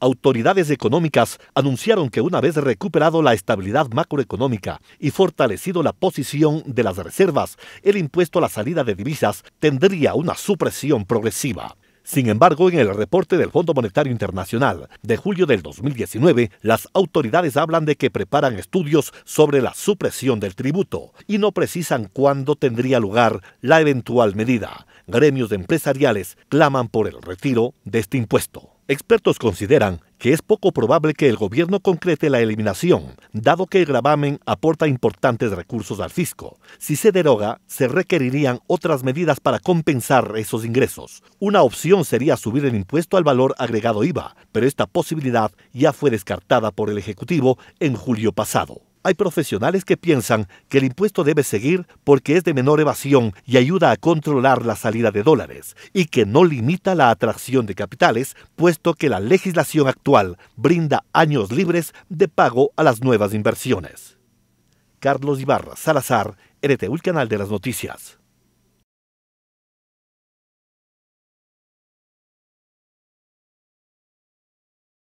autoridades económicas anunciaron que una vez recuperado la estabilidad macroeconómica y fortalecido la posición de las reservas, el impuesto a la salida de divisas tendría una supresión progresiva. Sin embargo, en el reporte del Fondo Monetario Internacional de julio del 2019, las autoridades hablan de que preparan estudios sobre la supresión del tributo y no precisan cuándo tendría lugar la eventual medida. Gremios empresariales claman por el retiro de este impuesto. Expertos consideran que es poco probable que el gobierno concrete la eliminación, dado que el gravamen aporta importantes recursos al fisco. Si se deroga, se requerirían otras medidas para compensar esos ingresos. Una opción sería subir el impuesto al valor agregado IVA, pero esta posibilidad ya fue descartada por el Ejecutivo en julio pasado. Hay profesionales que piensan que el impuesto debe seguir porque es de menor evasión y ayuda a controlar la salida de dólares y que no limita la atracción de capitales, puesto que la legislación actual brinda años libres de pago a las nuevas inversiones. Carlos Ibarra Salazar, RTU, canal de las noticias.